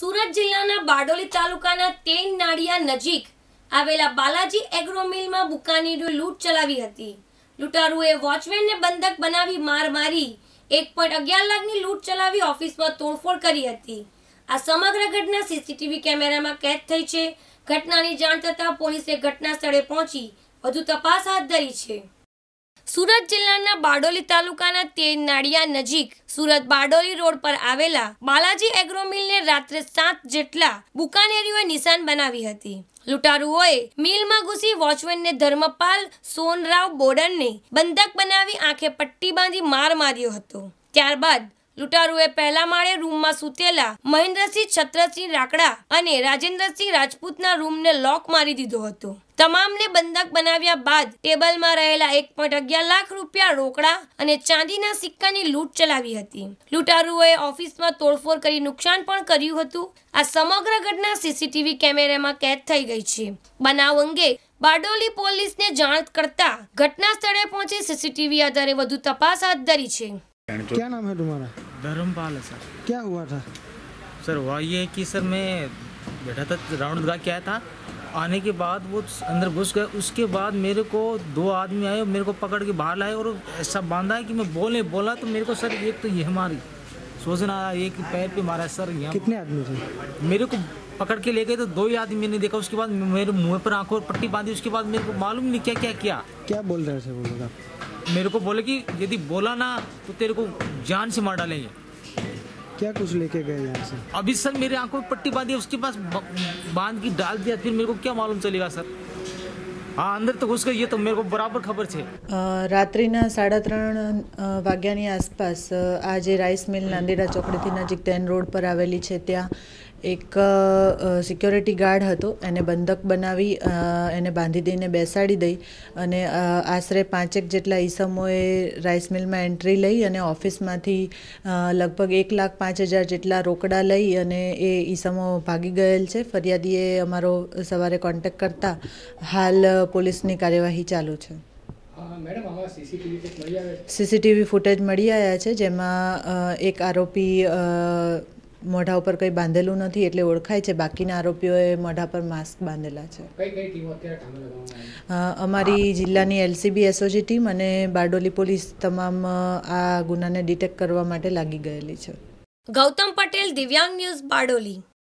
સુરત જિલ્લાના બારડોલી તાલુકાના તેન નાડિયા નજીક આવેલા બાલાજી એગ્રો મિલમાં બુકાનીરોએ લૂંટ ચલાવી હતી લૂંટારુએ વોચમેનને બંધક બનાવી માર મારી એક પોઈન્ટ અગિયાર લાખની લૂંટ ચલાવી ઓફિસમાં તોડફોડ કરી હતી આ સમગ્ર ઘટના સીસીટીવી કેમેરામાં કેદ થઈ છે ઘટનાની જાણ થતાં પોલીસે ઘટના સ્થળે પહોંચી વધુ તપાસ હાથ ધરી છે સુરત જિલ્લાના બારડોલી તાલુકાના તેર નાડિયા નજીક સુરત બારડોલી રોડ પર આવેલા બાલાજી એગ્રો મિલને રાત્રે સાત જેટલા બુકાનેરીઓએ નિશાન બનાવી હતી લૂંટારુઓએ મિલમાં ઘૂસી વોચમેનને ધર્મપાલ સોનરાવ બોડનને બંધક બનાવી આંખે પટ્ટી બાંધી માર માર્યો હતો ત્યારબાદ લૂંટારુએ પહેલા માળે રૂમમાં સૂતેલા મહેન્દ્રસિંહ છત્રસિંહ રાકડા અને રાજેન્દ્રસિંહ રાજપૂતના રૂમને લોક મારી દીધો હતો તમામને બંધક બનાવ્યા બાદ ટેબલમાં રહેલા એક પોઈન્ટ અગિયાર લાખ રૂપિયા રોકડા અને ચાંદીના સિક્કાની લૂંટ ચલાવી હતી લૂંટારુઓએ ઓફિસમાં તોડફોડ કરી નુકસાન પણ કર્યું હતું આ સમગ્ર ઘટના સીસીટીવી કેમેરામાં કેદ થઈ ગઈ છે બનાવ અંગે બારડોલી પોલીસને જાણ કરતા ઘટના સ્થળે પહોંચી સીસીટીવી આધારે વધુ તપાસ હાથ ધરી છે क्या नाम है तुम्हारा धर्मपाल है सर क्या हुआ था सर हुआ ये कि सर मैं बैठा था राउंड लगा के आया था आने के बाद वो अंदर घुस गए उसके बाद मेरे को दो आदमी आए मेरे को पकड़ के बाहर लाए और ऐसा बांधा है कि मैं बोले बोला तो मेरे को सर एक तो ये हमारी सोचना आया एक पैर पे मारा सर यहाँ कितने आदमी थे मेरे को पकड़ के ले गए तो दो ही आदमी मैंने देखा उसके बाद मेरे मुंह पर आंखों पर पट्टी बांधी उसके बाद मेरे को मालूम नहीं क्या क्या किया क्या बोल रहे थे वो लोग आप मेरे को बोले कि यदि बोला ना तो तेरे को जान से मार डालेंगे क्या कुछ लेके गए यहाँ से अभी सर मेरे आंखों में पट्टी बांधी उसके पास बांध की डाल दिया फिर मेरे को क्या मालूम चलेगा सर हाँ अंदर तो घुस गई તો મેરે કો બરાબર ખબર છે રાત્રિના સાડા ત્રણ વાગ્યાની આસપાસ આ જે રાઈસ મિલ નાંદેડા ચોકડીથી નજીક તેન રોડ પર આવેલી છે ત્યાં એક સિક્યોરિટી ગાર્ડ હતો એને બંધક બનાવી એને બાંધી દઈને બેસાડી દઈ અને આશરે પાંચેક જેટલા ઈસમોએ રાઈસ મિલમાં એન્ટ્રી લઈ અને ઓફિસમાંથી લગભગ એક લાખ પાંચ હજાર જેટલા રોકડા લઈ અને એ ઈસમો ભાગી ગયેલ છે ફરિયાદીએ અમારો સવારે કોન્ટેક કરતા હાલ પોલીસની કાર્યવાહી ચાલુ છે સીસીટીવી ફૂટેજ મળી આવ્યા છે જેમાં એક આરોપી મોઢા ઉપર કંઈ બાંધેલું નથી એટલે ઓળખાય છે બાકીના આરોપીઓએ મોઢા પર માસ્ક બાંધેલા છે અમારી જિલ્લાની એલસીબી એસઓજી ટીમ અને બારડોલી પોલીસ તમામ આ ગુનાને ડિટેક્ટ કરવા માટે લાગી ગયેલી છે ગૌતમ પટેલ દિવ્યાંગ ન્યૂઝ બારડોલી